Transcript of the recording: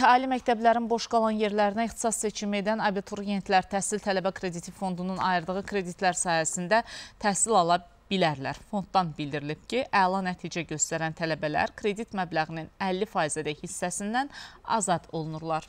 ki, ali məktəblərin boş qalan yerlərinə ixtisas seçimi edən abituriyentlər təhsil tələbə krediti fondunun ayırdığı kreditlər sayəsində təhsil ala bilərlər. Fonddan bildirilib ki, əla nəticə göstərən tələbələr kredit məbləğinin 50%-ədək hissəsindən azad olunurlar.